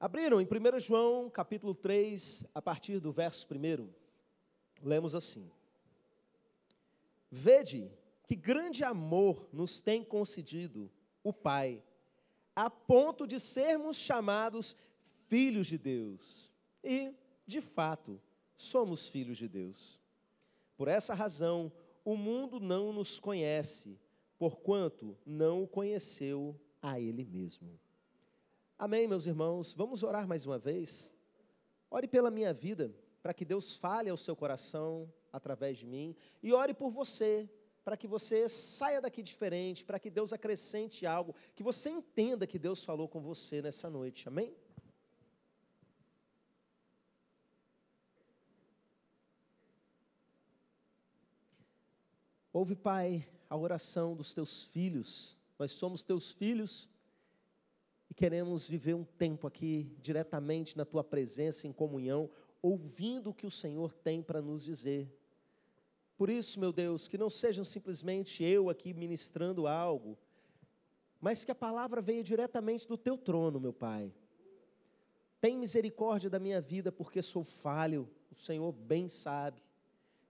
Abriram em 1 João capítulo 3, a partir do verso 1, lemos assim: Vede que grande amor nos tem concedido o Pai, a ponto de sermos chamados filhos de Deus. E, de fato, somos filhos de Deus. Por essa razão, o mundo não nos conhece, porquanto não o conheceu a Ele mesmo. Amém, meus irmãos. Vamos orar mais uma vez. Ore pela minha vida, para que Deus fale ao seu coração através de mim. E ore por você, para que você saia daqui diferente, para que Deus acrescente algo, que você entenda que Deus falou com você nessa noite. Amém? Ouve, Pai, a oração dos teus filhos. Nós somos teus filhos queremos viver um tempo aqui diretamente na tua presença, em comunhão, ouvindo o que o Senhor tem para nos dizer. Por isso, meu Deus, que não sejam simplesmente eu aqui ministrando algo, mas que a palavra venha diretamente do teu trono, meu Pai. Tem misericórdia da minha vida, porque sou falho, o Senhor bem sabe.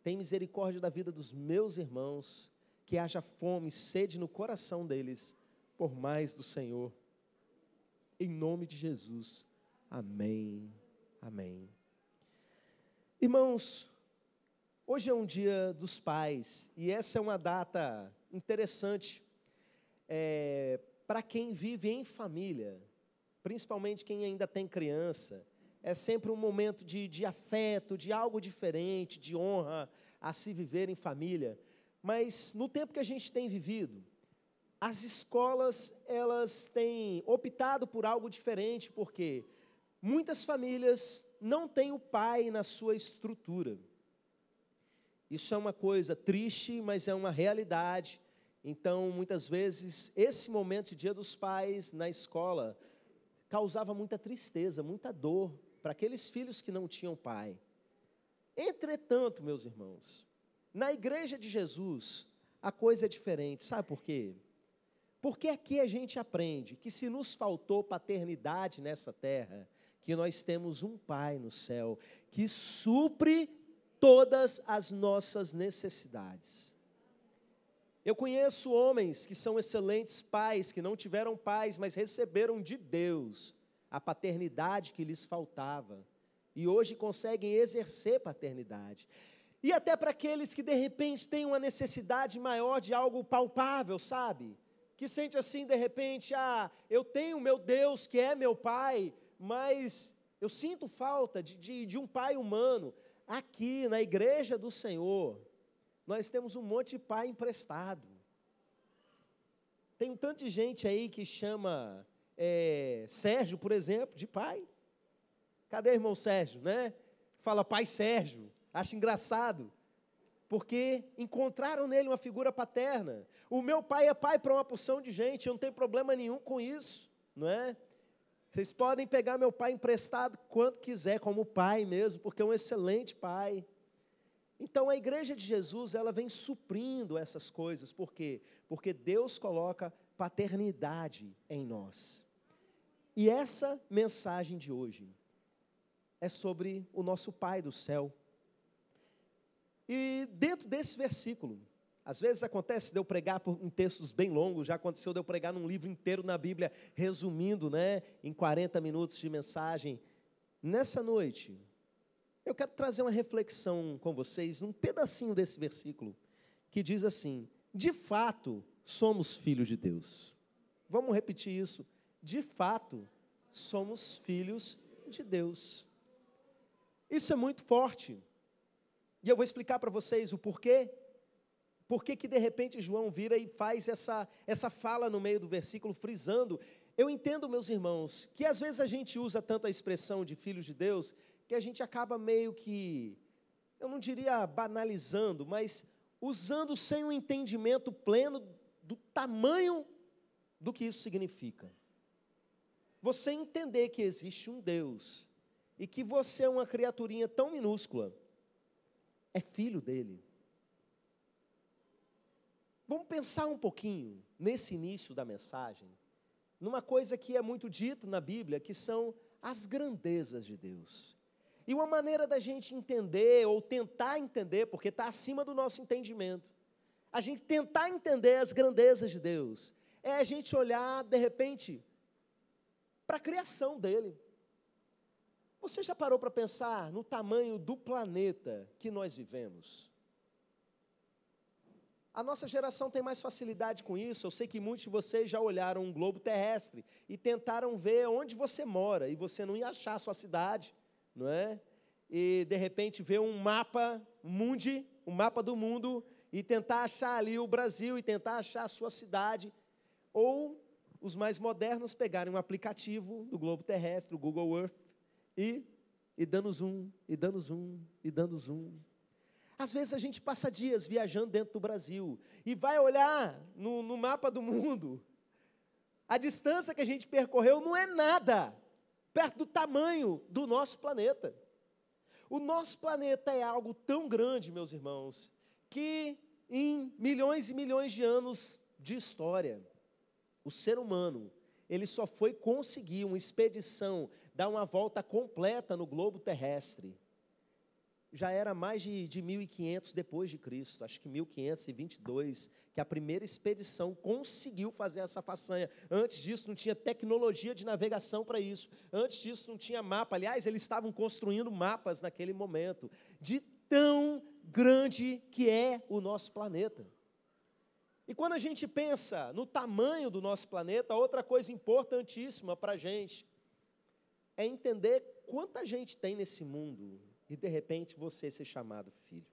Tem misericórdia da vida dos meus irmãos, que haja fome e sede no coração deles, por mais do Senhor em nome de Jesus. Amém. Amém. Irmãos, hoje é um dia dos pais e essa é uma data interessante é, para quem vive em família, principalmente quem ainda tem criança. É sempre um momento de, de afeto, de algo diferente, de honra a se viver em família. Mas no tempo que a gente tem vivido, as escolas elas têm optado por algo diferente, porque muitas famílias não têm o pai na sua estrutura. Isso é uma coisa triste, mas é uma realidade. Então, muitas vezes, esse momento de Dia dos Pais na escola causava muita tristeza, muita dor para aqueles filhos que não tinham pai. Entretanto, meus irmãos, na igreja de Jesus, a coisa é diferente. Sabe por quê? Porque aqui a gente aprende que se nos faltou paternidade nessa terra, que nós temos um Pai no céu que supre todas as nossas necessidades. Eu conheço homens que são excelentes pais, que não tiveram pais, mas receberam de Deus a paternidade que lhes faltava. E hoje conseguem exercer paternidade. E até para aqueles que de repente têm uma necessidade maior de algo palpável, sabe? que sente assim de repente: ah, eu tenho meu Deus que é meu Pai, mas eu sinto falta de, de, de um Pai humano. Aqui na igreja do Senhor, nós temos um monte de Pai emprestado. Tem um tanto de gente aí que chama é, Sérgio, por exemplo, de pai. Cadê irmão Sérgio, né? Fala pai Sérgio, acha engraçado porque encontraram nele uma figura paterna. O meu pai é pai para uma porção de gente, eu não tenho problema nenhum com isso, não é? Vocês podem pegar meu pai emprestado quanto quiser, como pai mesmo, porque é um excelente pai. Então a igreja de Jesus, ela vem suprindo essas coisas, por quê? Porque Deus coloca paternidade em nós. E essa mensagem de hoje é sobre o nosso Pai do céu, e dentro desse versículo, às vezes acontece de eu pregar por, em textos bem longos, já aconteceu de eu pregar num livro inteiro na Bíblia, resumindo, né, em 40 minutos de mensagem. Nessa noite, eu quero trazer uma reflexão com vocês num pedacinho desse versículo, que diz assim: de fato, somos filhos de Deus. Vamos repetir isso. De fato, somos filhos de Deus. Isso é muito forte. E eu vou explicar para vocês o porquê. Por que, que de repente João vira e faz essa, essa fala no meio do versículo, frisando? Eu entendo, meus irmãos, que às vezes a gente usa tanto a expressão de filhos de Deus que a gente acaba meio que, eu não diria banalizando, mas usando sem um entendimento pleno do tamanho do que isso significa. Você entender que existe um Deus e que você é uma criaturinha tão minúscula é filho dele. Vamos pensar um pouquinho nesse início da mensagem, numa coisa que é muito dito na Bíblia, que são as grandezas de Deus. E uma maneira da gente entender ou tentar entender, porque está acima do nosso entendimento, a gente tentar entender as grandezas de Deus, é a gente olhar, de repente, para a criação dele. Você já parou para pensar no tamanho do planeta que nós vivemos? A nossa geração tem mais facilidade com isso. Eu sei que muitos de vocês já olharam um globo terrestre e tentaram ver onde você mora e você não ia achar a sua cidade, não é? E de repente ver um mapa mundi, um mapa do mundo e tentar achar ali o Brasil e tentar achar a sua cidade. Ou os mais modernos pegarem um aplicativo do globo terrestre, o Google Earth, e, e dando zoom, e dando zoom, e dando zoom. Às vezes a gente passa dias viajando dentro do Brasil e vai olhar no, no mapa do mundo. A distância que a gente percorreu não é nada perto do tamanho do nosso planeta. O nosso planeta é algo tão grande, meus irmãos, que em milhões e milhões de anos de história, o ser humano, ele só foi conseguir uma expedição dá uma volta completa no globo terrestre. Já era mais de, de 1500 depois de Cristo, acho que 1522, que a primeira expedição conseguiu fazer essa façanha. Antes disso não tinha tecnologia de navegação para isso. Antes disso não tinha mapa. Aliás, eles estavam construindo mapas naquele momento. De tão grande que é o nosso planeta. E quando a gente pensa no tamanho do nosso planeta, outra coisa importantíssima para a gente é entender quanta gente tem nesse mundo e de repente você ser chamado filho.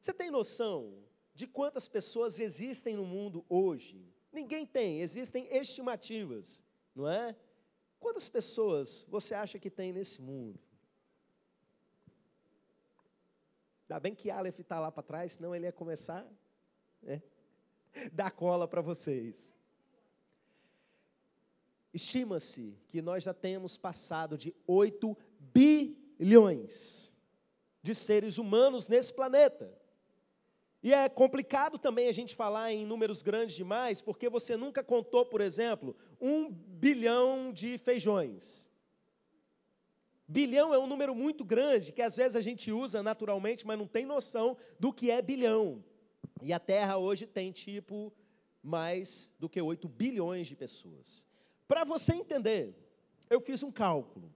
Você tem noção de quantas pessoas existem no mundo hoje? Ninguém tem, existem estimativas, não é? Quantas pessoas você acha que tem nesse mundo? Ainda bem que Aleph está lá para trás, senão ele ia começar né, dar cola para vocês. Estima-se que nós já temos passado de 8 bilhões de seres humanos nesse planeta. E é complicado também a gente falar em números grandes demais, porque você nunca contou, por exemplo, um bilhão de feijões. Bilhão é um número muito grande que às vezes a gente usa naturalmente, mas não tem noção do que é bilhão. E a Terra hoje tem tipo mais do que 8 bilhões de pessoas. Para você entender, eu fiz um cálculo.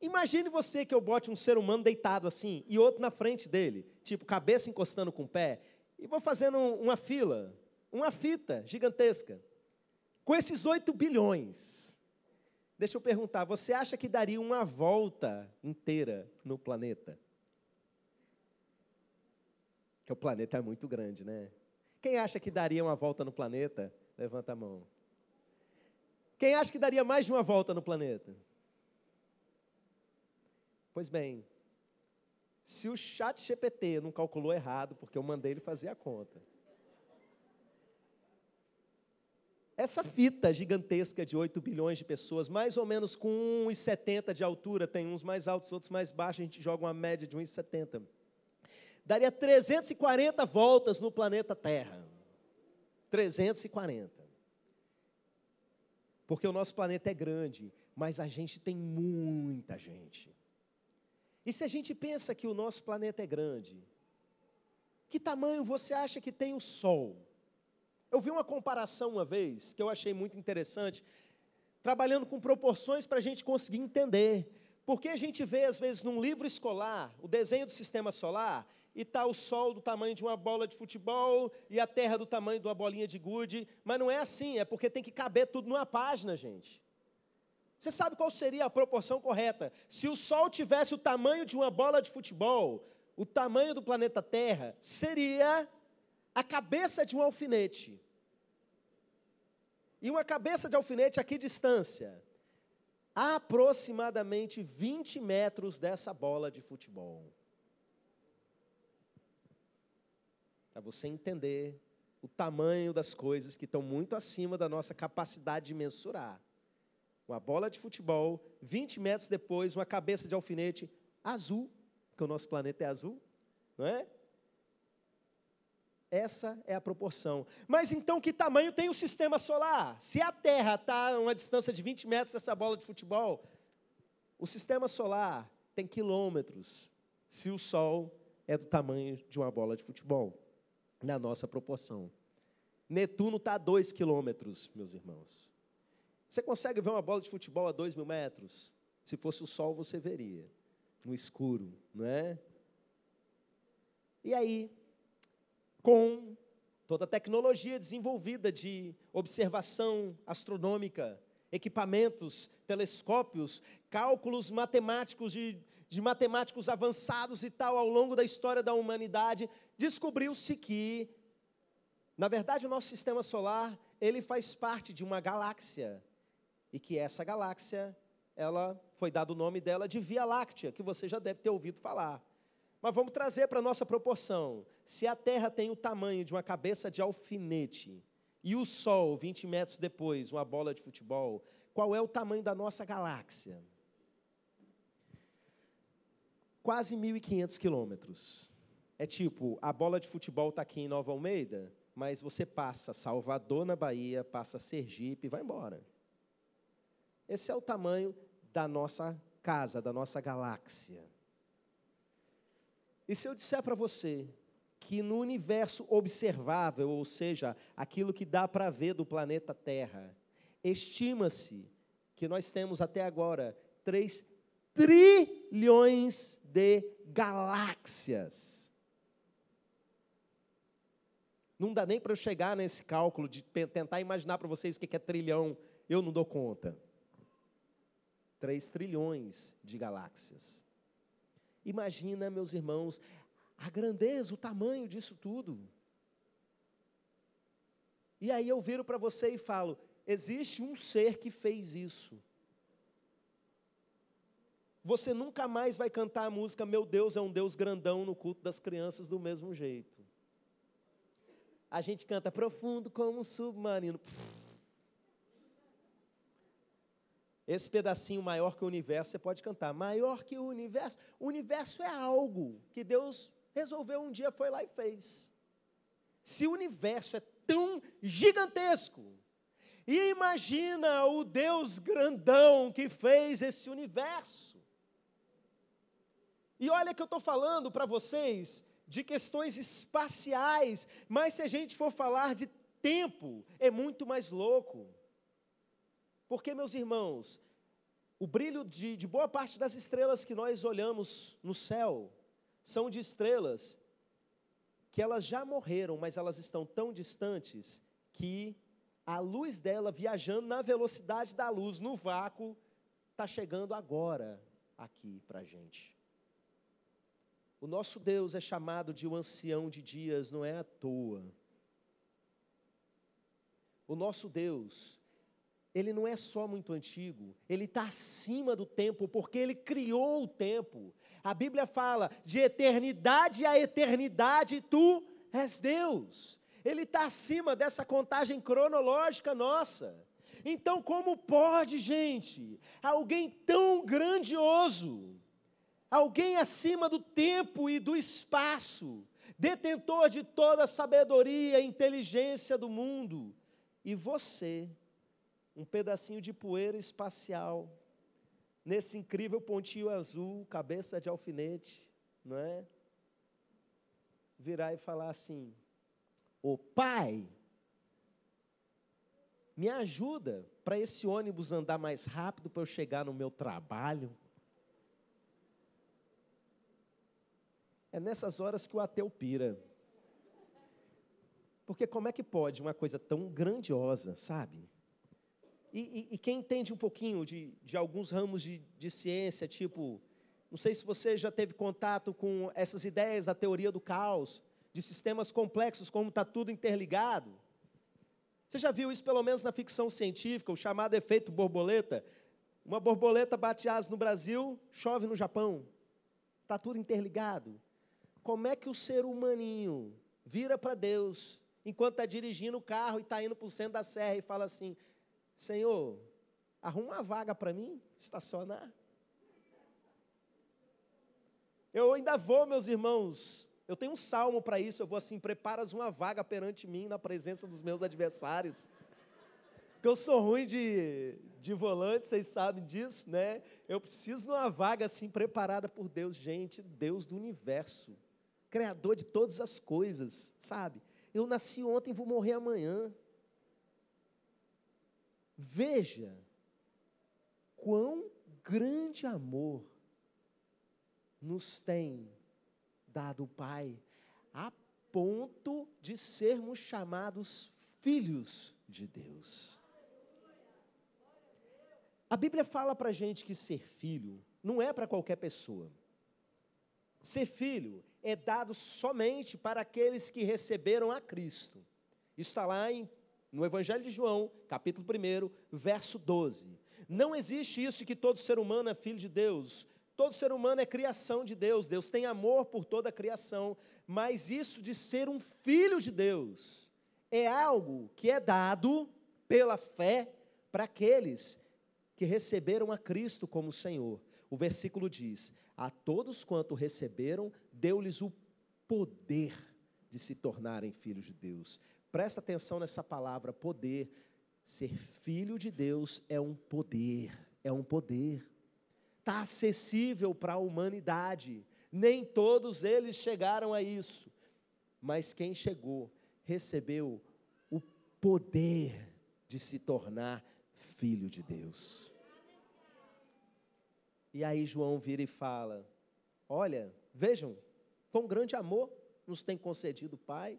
Imagine você que eu bote um ser humano deitado assim e outro na frente dele, tipo cabeça encostando com o pé, e vou fazendo uma fila, uma fita gigantesca, com esses 8 bilhões. Deixa eu perguntar, você acha que daria uma volta inteira no planeta? Que o planeta é muito grande, né? Quem acha que daria uma volta no planeta? Levanta a mão. Quem acha que daria mais de uma volta no planeta? Pois bem, se o chat GPT não calculou errado, porque eu mandei ele fazer a conta. Essa fita gigantesca de 8 bilhões de pessoas, mais ou menos com 1,70 de altura, tem uns mais altos, outros mais baixos, a gente joga uma média de 1,70. Daria 340 voltas no planeta Terra. 340. Porque o nosso planeta é grande, mas a gente tem muita gente. E se a gente pensa que o nosso planeta é grande, que tamanho você acha que tem o Sol? Eu vi uma comparação uma vez que eu achei muito interessante, trabalhando com proporções para a gente conseguir entender. Porque a gente vê, às vezes, num livro escolar, o desenho do sistema solar, e está o sol do tamanho de uma bola de futebol e a terra do tamanho de uma bolinha de gude. Mas não é assim, é porque tem que caber tudo numa página, gente. Você sabe qual seria a proporção correta? Se o sol tivesse o tamanho de uma bola de futebol, o tamanho do planeta Terra seria a cabeça de um alfinete. E uma cabeça de alfinete a que distância? aproximadamente 20 metros dessa bola de futebol. para você entender o tamanho das coisas que estão muito acima da nossa capacidade de mensurar. Uma bola de futebol, 20 metros depois, uma cabeça de alfinete azul, porque o nosso planeta é azul, não é? Essa é a proporção. Mas então, que tamanho tem o sistema solar? Se a Terra está a uma distância de 20 metros dessa bola de futebol, o sistema solar tem quilômetros, se o Sol é do tamanho de uma bola de futebol na nossa proporção. Netuno está a 2 quilômetros, meus irmãos. Você consegue ver uma bola de futebol a 2 mil metros? Se fosse o sol, você veria. No escuro, não é? E aí, com toda a tecnologia desenvolvida de observação astronômica, equipamentos, telescópios, cálculos matemáticos de de matemáticos avançados e tal, ao longo da história da humanidade, descobriu-se que, na verdade, o nosso sistema solar, ele faz parte de uma galáxia, e que essa galáxia, ela foi dado o nome dela de Via Láctea, que você já deve ter ouvido falar. Mas vamos trazer para a nossa proporção. Se a Terra tem o tamanho de uma cabeça de alfinete e o Sol, 20 metros depois, uma bola de futebol, qual é o tamanho da nossa galáxia? quase 1.500 quilômetros. É tipo, a bola de futebol está aqui em Nova Almeida, mas você passa Salvador na Bahia, passa Sergipe e vai embora. Esse é o tamanho da nossa casa, da nossa galáxia. E se eu disser para você que no universo observável, ou seja, aquilo que dá para ver do planeta Terra, estima-se que nós temos até agora 3 trilhões de galáxias. Não dá nem para eu chegar nesse cálculo de tentar imaginar para vocês o que é trilhão. Eu não dou conta. Três trilhões de galáxias. Imagina, meus irmãos, a grandeza, o tamanho disso tudo. E aí eu viro para você e falo: existe um ser que fez isso. Você nunca mais vai cantar a música Meu Deus é um Deus grandão no culto das crianças do mesmo jeito. A gente canta profundo como um submarino. Esse pedacinho maior que o universo, você pode cantar. Maior que o universo. O universo é algo que Deus resolveu um dia, foi lá e fez. Se o universo é tão gigantesco, e imagina o Deus grandão que fez esse universo. E olha que eu estou falando para vocês de questões espaciais, mas se a gente for falar de tempo, é muito mais louco. Porque, meus irmãos, o brilho de, de boa parte das estrelas que nós olhamos no céu são de estrelas que elas já morreram, mas elas estão tão distantes que a luz dela viajando na velocidade da luz no vácuo está chegando agora aqui para a gente. O nosso Deus é chamado de o um ancião de dias, não é à toa. O nosso Deus, ele não é só muito antigo, ele está acima do tempo, porque ele criou o tempo. A Bíblia fala: de eternidade a eternidade, tu és Deus. Ele está acima dessa contagem cronológica nossa. Então, como pode, gente, alguém tão grandioso, alguém acima do tempo e do espaço, detentor de toda a sabedoria e inteligência do mundo, e você, um pedacinho de poeira espacial, nesse incrível pontinho azul, cabeça de alfinete, não é? Virar e falar assim: Ô pai, me ajuda para esse ônibus andar mais rápido para eu chegar no meu trabalho. É nessas horas que o ateu pira. Porque como é que pode uma coisa tão grandiosa, sabe? E, e, e quem entende um pouquinho de, de alguns ramos de, de ciência, tipo, não sei se você já teve contato com essas ideias da teoria do caos, de sistemas complexos, como está tudo interligado. Você já viu isso, pelo menos na ficção científica, o chamado efeito borboleta? Uma borboleta bate asas no Brasil, chove no Japão. Está tudo interligado como é que o ser humaninho vira para Deus enquanto está dirigindo o carro e está indo para o centro da serra e fala assim: Senhor, arruma uma vaga para mim estacionar? Eu ainda vou, meus irmãos. Eu tenho um salmo para isso. Eu vou assim: preparas uma vaga perante mim na presença dos meus adversários. Porque eu sou ruim de, de volante, vocês sabem disso, né? Eu preciso de uma vaga assim preparada por Deus. Gente, Deus do universo Criador de todas as coisas, sabe? Eu nasci ontem, vou morrer amanhã. Veja quão grande amor nos tem dado o Pai, a ponto de sermos chamados filhos de Deus. A Bíblia fala para gente que ser filho não é para qualquer pessoa. Ser filho é dado somente para aqueles que receberam a Cristo. Isso está lá em, no Evangelho de João, capítulo 1, verso 12. Não existe isso de que todo ser humano é filho de Deus. Todo ser humano é criação de Deus. Deus tem amor por toda a criação. Mas isso de ser um filho de Deus é algo que é dado pela fé para aqueles que receberam a Cristo como Senhor. O versículo diz: A todos quanto receberam, deu-lhes o poder de se tornarem filhos de Deus. Presta atenção nessa palavra, poder. Ser filho de Deus é um poder, é um poder. Está acessível para a humanidade. Nem todos eles chegaram a isso. Mas quem chegou, recebeu o poder de se tornar filho de Deus. E aí João vira e fala: Olha, vejam, com grande amor nos tem concedido o Pai,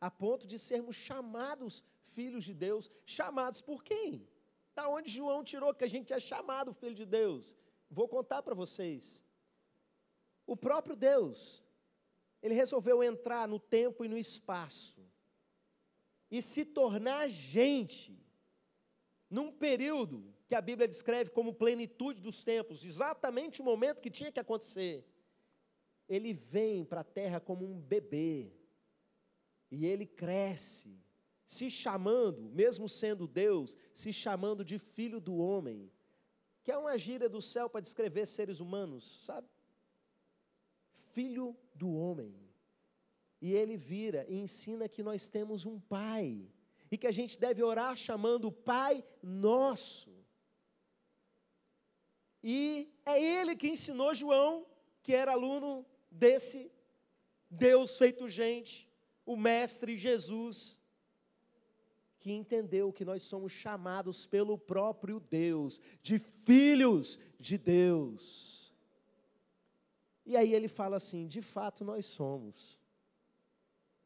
a ponto de sermos chamados filhos de Deus. Chamados por quem? Da onde João tirou que a gente é chamado filho de Deus? Vou contar para vocês. O próprio Deus, ele resolveu entrar no tempo e no espaço e se tornar gente num período que a Bíblia descreve como plenitude dos tempos, exatamente o momento que tinha que acontecer ele vem para a terra como um bebê, e ele cresce, se chamando, mesmo sendo Deus, se chamando de filho do homem, que é uma gíria do céu para descrever seres humanos, sabe? Filho do homem. E ele vira e ensina que nós temos um pai, e que a gente deve orar chamando o Pai Nosso. E é ele que ensinou João, que era aluno desse Deus feito gente, o Mestre Jesus, que entendeu que nós somos chamados pelo próprio Deus, de filhos de Deus. E aí ele fala assim: de fato nós somos.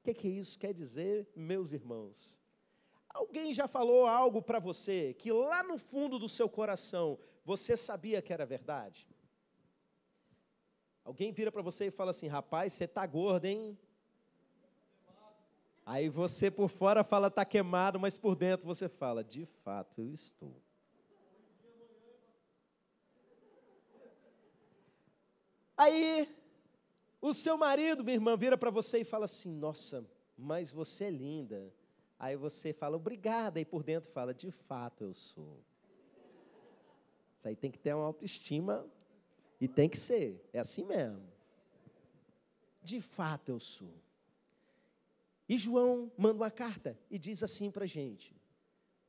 O que, que isso quer dizer, meus irmãos? Alguém já falou algo para você que lá no fundo do seu coração você sabia que era verdade? Alguém vira para você e fala assim: rapaz, você tá gordo, hein? Aí você por fora fala, tá queimado, mas por dentro você fala, de fato eu estou. Aí o seu marido, minha irmã, vira para você e fala assim: nossa, mas você é linda. Aí você fala, obrigada, e por dentro fala, de fato eu sou. Isso aí tem que ter uma autoestima e tem que ser, é assim mesmo. De fato eu sou. E João manda uma carta e diz assim para a gente: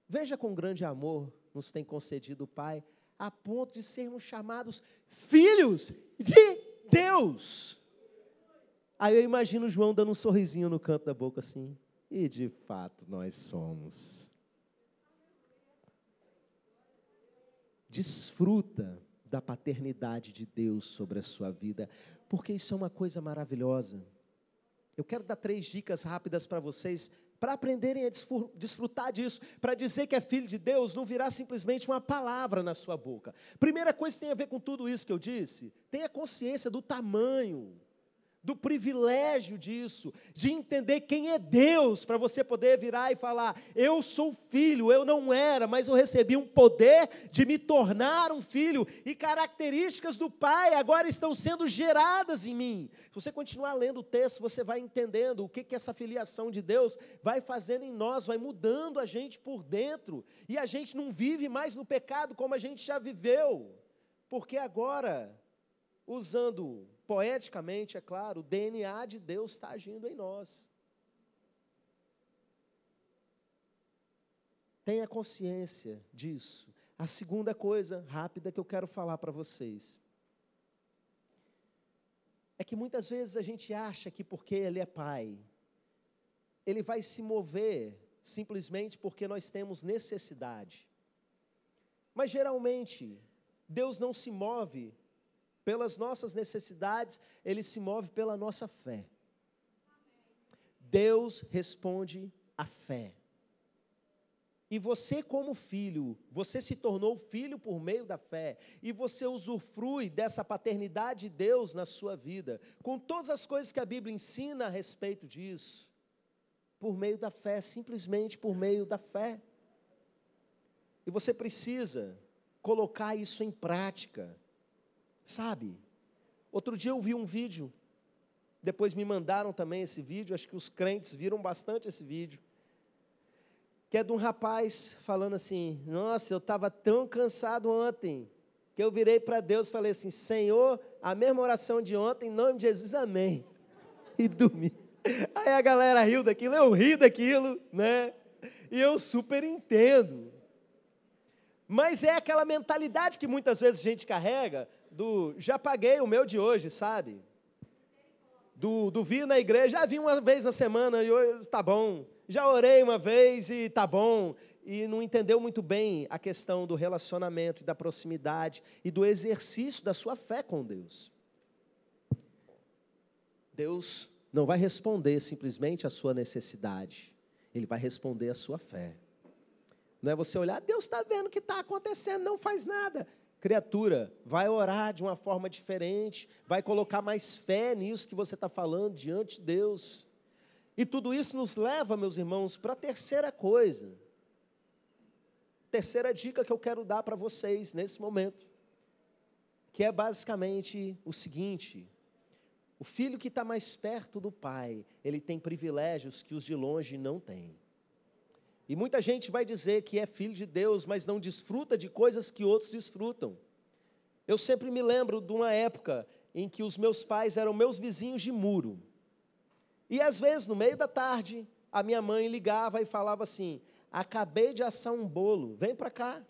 Veja com grande amor nos tem concedido o Pai, a ponto de sermos chamados filhos de Deus. Aí eu imagino João dando um sorrisinho no canto da boca assim, e de fato nós somos. Desfruta da paternidade de Deus sobre a sua vida, porque isso é uma coisa maravilhosa. Eu quero dar três dicas rápidas para vocês, para aprenderem a desfrutar disso, para dizer que é filho de Deus, não virá simplesmente uma palavra na sua boca. Primeira coisa que tem a ver com tudo isso que eu disse, tenha consciência do tamanho do privilégio disso, de entender quem é Deus, para você poder virar e falar: Eu sou filho, eu não era, mas eu recebi um poder de me tornar um filho, e características do Pai agora estão sendo geradas em mim. Se você continuar lendo o texto, você vai entendendo o que, que essa filiação de Deus vai fazendo em nós, vai mudando a gente por dentro, e a gente não vive mais no pecado como a gente já viveu, porque agora usando poeticamente, é claro, o DNA de Deus está agindo em nós. Tenha consciência disso. A segunda coisa rápida que eu quero falar para vocês é que muitas vezes a gente acha que porque ele é pai, ele vai se mover simplesmente porque nós temos necessidade. Mas geralmente, Deus não se move pelas nossas necessidades, ele se move pela nossa fé. Deus responde à fé. E você, como filho, você se tornou filho por meio da fé, e você usufrui dessa paternidade de Deus na sua vida, com todas as coisas que a Bíblia ensina a respeito disso, por meio da fé, simplesmente por meio da fé. E você precisa colocar isso em prática. Sabe? Outro dia eu vi um vídeo, depois me mandaram também esse vídeo, acho que os crentes viram bastante esse vídeo, que é de um rapaz falando assim: Nossa, eu estava tão cansado ontem, que eu virei para Deus e falei assim: Senhor, a mesma oração de ontem, em nome de Jesus, amém. E dormi. Aí a galera riu daquilo, eu ri daquilo, né? E eu super entendo. Mas é aquela mentalidade que muitas vezes a gente carrega do já paguei o meu de hoje, sabe? Do, do vir na igreja, já vim uma vez na semana e hoje tá bom. Já orei uma vez e tá bom. E não entendeu muito bem a questão do relacionamento, da proximidade e do exercício da sua fé com Deus. Deus não vai responder simplesmente a sua necessidade, Ele vai responder a sua fé. Não é você olhar, Deus está vendo o que está acontecendo, não faz nada criatura vai orar de uma forma diferente, vai colocar mais fé nisso que você está falando diante de Deus. E tudo isso nos leva, meus irmãos, para a terceira coisa. Terceira dica que eu quero dar para vocês nesse momento, que é basicamente o seguinte: o filho que está mais perto do pai, ele tem privilégios que os de longe não têm. E muita gente vai dizer que é filho de Deus, mas não desfruta de coisas que outros desfrutam. Eu sempre me lembro de uma época em que os meus pais eram meus vizinhos de muro. E às vezes, no meio da tarde, a minha mãe ligava e falava assim: Acabei de assar um bolo, vem para cá.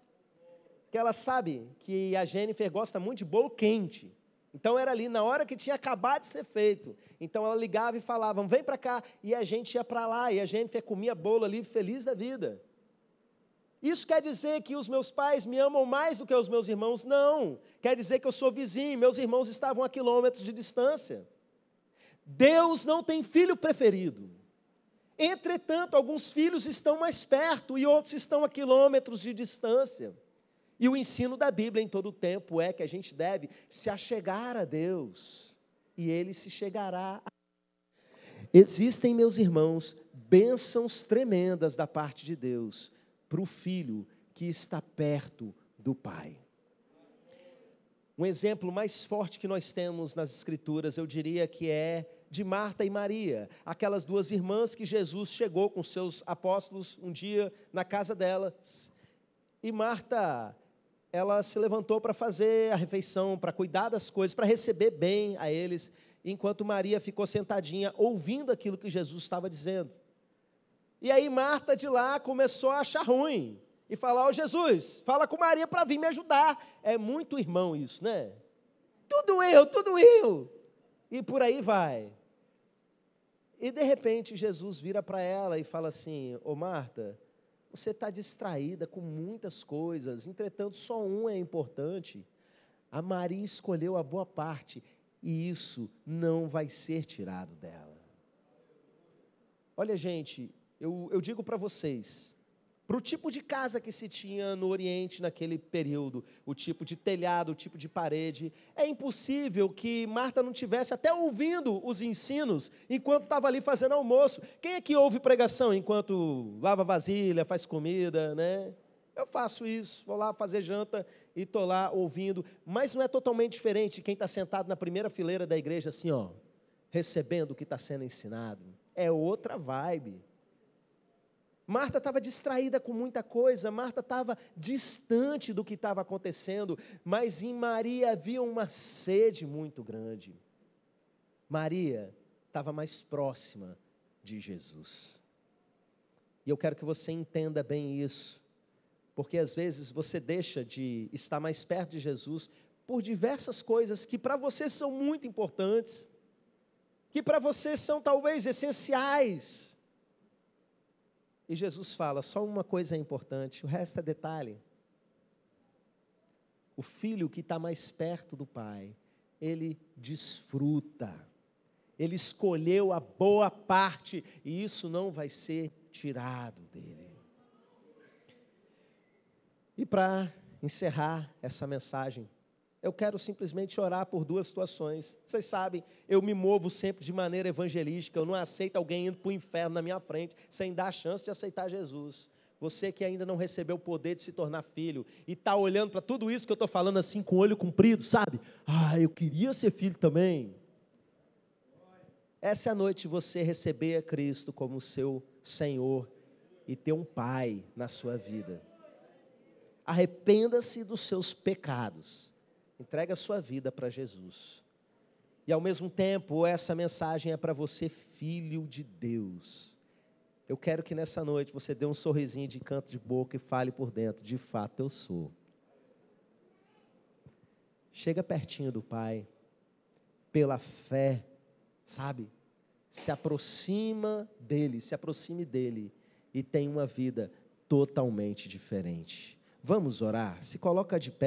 Que ela sabe que a Jennifer gosta muito de bolo quente. Então era ali na hora que tinha acabado de ser feito. Então ela ligava e falava: "Vem para cá", e a gente ia para lá, e a gente comia bolo ali feliz da vida. Isso quer dizer que os meus pais me amam mais do que os meus irmãos? Não. Quer dizer que eu sou vizinho, meus irmãos estavam a quilômetros de distância. Deus não tem filho preferido. Entretanto, alguns filhos estão mais perto e outros estão a quilômetros de distância. E o ensino da Bíblia em todo o tempo é que a gente deve se achegar a Deus e Ele se chegará a Existem, meus irmãos, bênçãos tremendas da parte de Deus para o filho que está perto do Pai. Um exemplo mais forte que nós temos nas Escrituras, eu diria que é de Marta e Maria, aquelas duas irmãs que Jesus chegou com seus apóstolos um dia na casa delas. E Marta ela se levantou para fazer a refeição, para cuidar das coisas, para receber bem a eles, enquanto Maria ficou sentadinha ouvindo aquilo que Jesus estava dizendo. E aí Marta de lá começou a achar ruim e falar: "Ó oh, Jesus, fala com Maria para vir me ajudar. É muito irmão isso, né? Tudo eu, tudo eu. E por aí vai. E de repente Jesus vira para ela e fala assim: Ô oh, Marta, você está distraída com muitas coisas, entretanto, só um é importante. A Maria escolheu a boa parte e isso não vai ser tirado dela. Olha, gente, eu, eu digo para vocês, para o tipo de casa que se tinha no Oriente naquele período, o tipo de telhado, o tipo de parede. É impossível que Marta não tivesse até ouvindo os ensinos enquanto estava ali fazendo almoço. Quem é que ouve pregação enquanto lava vasilha, faz comida, né? Eu faço isso, vou lá fazer janta e estou lá ouvindo. Mas não é totalmente diferente quem está sentado na primeira fileira da igreja, assim, ó, recebendo o que está sendo ensinado. É outra vibe. Marta estava distraída com muita coisa, Marta estava distante do que estava acontecendo, mas em Maria havia uma sede muito grande. Maria estava mais próxima de Jesus. E eu quero que você entenda bem isso, porque às vezes você deixa de estar mais perto de Jesus por diversas coisas que para você são muito importantes, que para você são talvez essenciais e Jesus fala: só uma coisa é importante, o resto é detalhe. O filho que está mais perto do pai, ele desfruta, ele escolheu a boa parte e isso não vai ser tirado dele. E para encerrar essa mensagem, eu quero simplesmente orar por duas situações. Vocês sabem, eu me movo sempre de maneira evangelística. Eu não aceito alguém indo para o inferno na minha frente sem dar a chance de aceitar Jesus. Você que ainda não recebeu o poder de se tornar filho e está olhando para tudo isso que eu estou falando assim, com o olho comprido, sabe? Ah, eu queria ser filho também. Essa é a noite você receber a Cristo como seu Senhor e ter um Pai na sua vida. Arrependa-se dos seus pecados Entrega a sua vida para Jesus. E ao mesmo tempo, essa mensagem é para você, filho de Deus. Eu quero que nessa noite você dê um sorrisinho de canto de boca e fale por dentro: de fato eu sou. Chega pertinho do Pai, pela fé, sabe? Se aproxima dele, se aproxime dele e tenha uma vida totalmente diferente. Vamos orar? Se coloca de pé.